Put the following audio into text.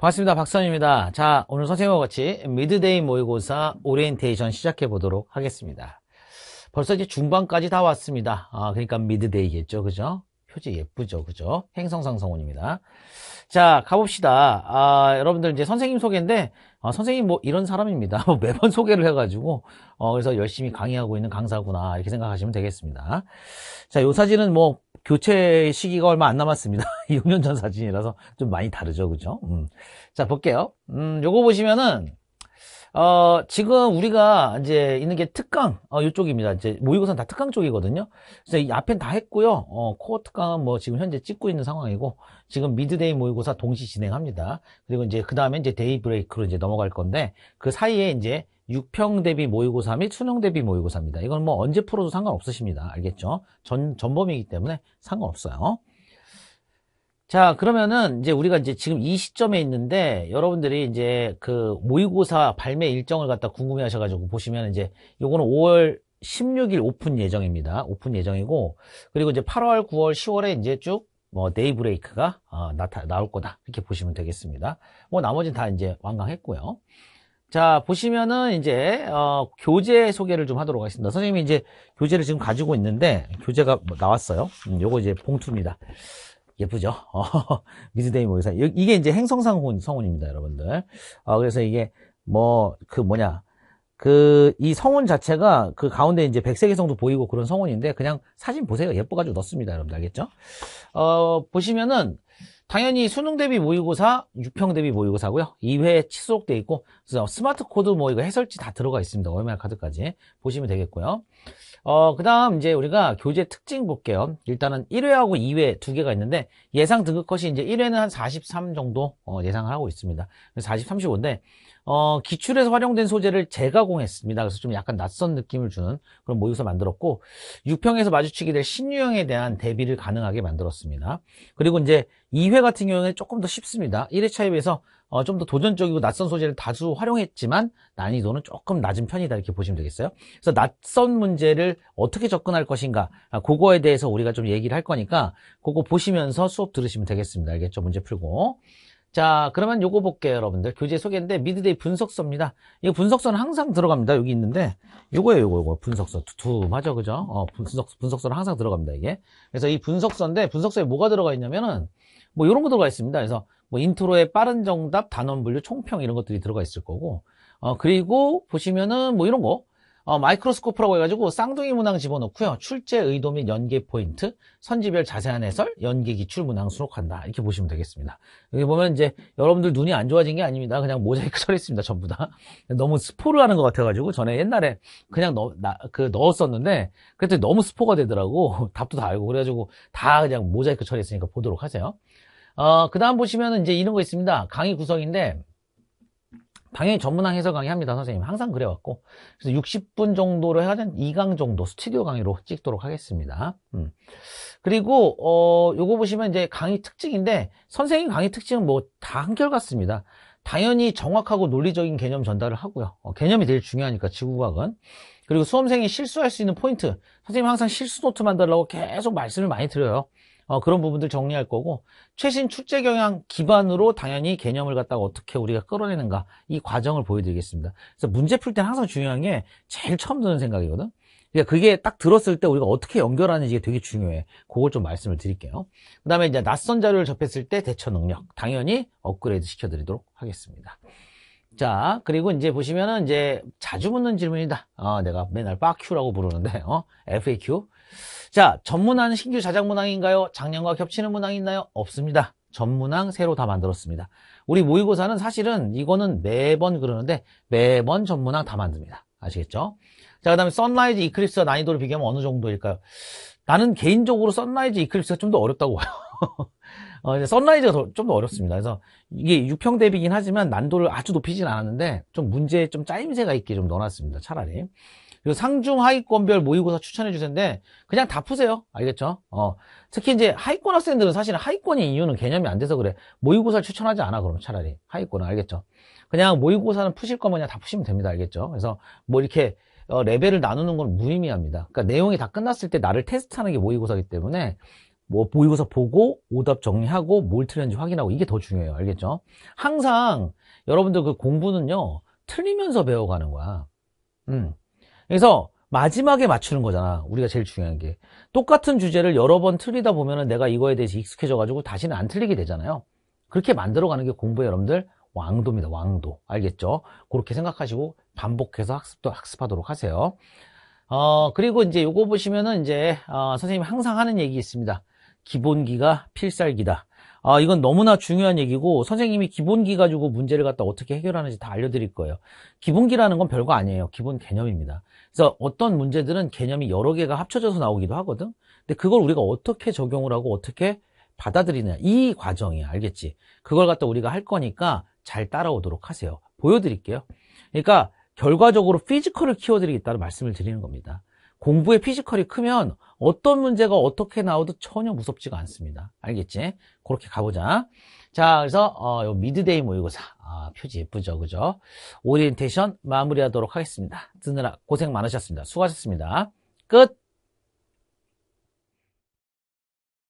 반갑습니다. 박선입니다. 자, 오늘 선생님과 같이 미드데이 모의고사 오리엔테이션 시작해 보도록 하겠습니다. 벌써 이제 중반까지 다 왔습니다. 아, 그러니까 미드데이겠죠. 그죠? 표지 예쁘죠. 그죠? 행성상성원입니다. 자, 가봅시다. 아, 여러분들 이제 선생님 소개인데, 아, 선생님 뭐 이런 사람입니다. 매번 소개를 해가지고, 어, 그래서 열심히 강의하고 있는 강사구나. 이렇게 생각하시면 되겠습니다. 자, 요 사진은 뭐 교체 시기가 얼마 안 남았습니다 6년 전 사진이라서 좀 많이 다르죠 그죠 음. 자 볼게요 음 요거 보시면은 어, 지금 우리가 이제 있는 게 특강, 어, 이쪽입니다. 이제 모의고사는 다 특강 쪽이거든요. 그래서 이 앞엔 다 했고요. 어, 코어 특강은 뭐 지금 현재 찍고 있는 상황이고, 지금 미드데이 모의고사 동시 진행합니다. 그리고 이제 그 다음에 이제 데이 브레이크로 이제 넘어갈 건데, 그 사이에 이제 6평 대비 모의고사 및 수능 대비 모의고사입니다. 이건 뭐 언제 풀어도 상관없으십니다. 알겠죠? 전, 전범이기 때문에 상관없어요. 자 그러면은 이제 우리가 이제 지금 이 시점에 있는데 여러분들이 이제 그 모의고사 발매 일정을 갖다 궁금해 하셔가지고 보시면 이제 요거는 5월 16일 오픈 예정입니다 오픈 예정이고 그리고 이제 8월 9월 10월에 이제 쭉 뭐 데이브레이크가 어, 나타 나올 거다 이렇게 보시면 되겠습니다 뭐 나머지는 다 이제 완강했고요 자 보시면은 이제 어, 교재 소개를 좀 하도록 하겠습니다 선생님이 이제 교재를 지금 가지고 있는데 교재가 뭐 나왔어요 음, 요거 이제 봉투입니다 예쁘죠? 어, 미드데이 모의사. 이게 이제 행성상 성운입니다, 여러분들. 어, 그래서 이게 뭐, 그 뭐냐. 그, 이 성운 자체가 그 가운데 이제 백색의성도 보이고 그런 성운인데 그냥 사진 보세요. 예뻐가지고 넣습니다, 여러분들. 알겠죠? 어, 보시면은 당연히 수능 대비 모의고사, 6평 대비 모의고사고요. 2회 치수록돼 있고 스마트 코드 모의고 뭐 해설지 다 들어가 있습니다. 월말 카드까지 보시면 되겠고요. 어, 그 다음 이제 우리가 교재 특징 볼게요. 일단은 1회하고 2회 두 개가 있는데 예상 등급컷이 이제 1회는 한 43 정도 어, 예상을 하고 있습니다. 40, 35인데 어, 기출에서 활용된 소재를 재가공했습니다. 그래서 좀 약간 낯선 느낌을 주는 그런 모의고 만들었고 6평에서 마주치게 될 신유형에 대한 대비를 가능하게 만들었습니다. 그리고 이제 2회 같은 경우에는 조금 더 쉽습니다. 1회차에 비해서 어, 좀더 도전적이고 낯선 소재를 다수 활용했지만 난이도는 조금 낮은 편이다 이렇게 보시면 되겠어요. 그래서 낯선 문제를 어떻게 접근할 것인가 아, 그거에 대해서 우리가 좀 얘기를 할 거니까 그거 보시면서 수업 들으시면 되겠습니다. 알겠죠? 문제 풀고. 자 그러면 요거 볼게요 여러분들 교재 소개인데 미드데이 분석서입니다 이 분석서는 항상 들어갑니다 여기 있는데 요거예요 요거 요거 분석서 두툼하죠 그죠 어 분석, 분석서는 항상 들어갑니다 이게 그래서 이 분석서인데 분석서에 뭐가 들어가 있냐면은 뭐 요런 거 들어가 있습니다 그래서 뭐 인트로에 빠른 정답 단원 분류 총평 이런 것들이 들어가 있을 거고 어 그리고 보시면은 뭐 이런 거 어, 마이크로스코프라고 해가지고 쌍둥이 문항 집어넣고요. 출제 의도 및 연계 포인트, 선지별 자세한 해설, 연계 기출 문항 수록한다. 이렇게 보시면 되겠습니다. 여기 보면 이제 여러분들 눈이 안 좋아진 게 아닙니다. 그냥 모자이크 처리했습니다. 전부 다. 너무 스포를 하는 것 같아가지고 전에 옛날에 그냥 넣, 나, 그 넣었었는데 그랬더니 너무 스포가 되더라고. 답도 다 알고 그래가지고 다 그냥 모자이크 처리했으니까 보도록 하세요. 어, 그 다음 보시면 이제 이런 거 있습니다. 강의 구성인데 당연히 전문학 해설 강의합니다 선생님 항상 그래왔고 그래서 60분 정도로 해가지고 2강 정도 스튜디오 강의로 찍도록 하겠습니다 음. 그리고 어 요거 보시면 이제 강의 특징인데 선생님 강의 특징은 뭐 다 한결같습니다 당연히 정확하고 논리적인 개념 전달을 하고요 어, 개념이 제일 중요하니까 지구과학은 그리고 수험생이 실수할 수 있는 포인트 선생님 항상 실수 노트 만들라고 계속 말씀을 많이 드려요 어, 그런 부분들 정리할 거고 최신 출제 경향 기반으로 당연히 개념을 갖다가 어떻게 우리가 끌어내는가 이 과정을 보여드리겠습니다. 그래서 문제 풀때는 항상 중요한 게 제일 처음 드는 생각이거든. 그러니까 그게딱 들었을 때 우리가 어떻게 연결하는지 가 되게 중요해. 그걸 좀 말씀을 드릴게요. 그 다음에 이제 낯선 자료를 접했을 때 대처 능력. 당연히 업그레이드 시켜드리도록 하겠습니다. 자, 그리고 이제 보시면은 이제 자주 묻는 질문이다. 어, 내가 맨날 빠큐라고 부르는데, 어, FAQ. 자, 전문화는 신규 자작 문항인가요? 작년과 겹치는 문항이 있나요? 없습니다. 전문항 새로 다 만들었습니다. 우리 모의고사는 사실은 이거는 매번 그러는데 매번 전문항 다 만듭니다. 아시겠죠? 자, 그 다음에 선라이즈 이클립스와 난이도를 비교하면 어느 정도일까요? 나는 개인적으로 선라이즈 이클립스가 좀 더 어렵다고 봐요. 어, 선라이즈가 좀 더 어렵습니다. 그래서 이게 6평 대비긴 하지만 난도를 아주 높이진 않았는데 좀 문제에 좀 짜임새가 있게 좀 넣어놨습니다. 차라리. 상중 하위권별 모의고사 추천해 주세요데 그냥 다 푸세요. 알겠죠? 어. 특히 이제 하위권 학생들은 사실은 하위권인 이유는 개념이 안 돼서 그래. 모의고사를 추천하지 않아 그럼 차라리 하위권은 알겠죠? 그냥 모의고사는 푸실 거면 그냥 다 푸시면 됩니다. 알겠죠? 그래서 뭐 이렇게 어, 레벨을 나누는 건 무의미합니다. 그러니까 내용이 다 끝났을 때 나를 테스트하는 게 모의고사기 이 때문에 뭐 모의고사 보고 오답 정리하고 뭘 틀렸는지 확인하고 이게 더 중요해요. 알겠죠? 항상 여러분들 그 공부는요. 틀리면서 배워가는 거야. 음. 그래서 마지막에 맞추는 거잖아. 우리가 제일 중요한 게. 똑같은 주제를 여러 번 틀리다 보면은 내가 이거에 대해서 익숙해져가지고 다시는 안 틀리게 되잖아요. 그렇게 만들어가는 게공부의 여러분들 왕도입니다. 왕도. 알겠죠? 그렇게 생각하시고 반복해서 학습도 학습하도록 하세요. 어, 그리고 이제 요거 보시면은 이제, 어, 선생님이 항상 하는 얘기 있습니다. 기본기가 필살기다. 아, 이건 너무나 중요한 얘기고 선생님이 기본기 가지고 문제를 갖다 어떻게 해결하는지 다 알려드릴 거예요. 기본기라는 건 별거 아니에요. 기본 개념입니다. 그래서 어떤 문제들은 개념이 여러 개가 합쳐져서 나오기도 하거든. 근데 그걸 우리가 어떻게 적용을 하고 어떻게 받아들이냐 이 과정이야. 알겠지? 그걸 갖다 우리가 할 거니까 잘 따라오도록 하세요. 보여드릴게요. 그러니까 결과적으로 피지컬을 키워드리겠다는 말씀을 드리는 겁니다. 공부의 피지컬이 크면 어떤 문제가 어떻게 나오도 전혀 무섭지가 않습니다. 알겠지? 그렇게 가보자. 자, 그래서 어, 미드데이 모의고사 아, 표지 예쁘죠, 그죠? 오리엔테이션 마무리하도록 하겠습니다. 듣느라 고생 많으셨습니다. 수고하셨습니다. 끝.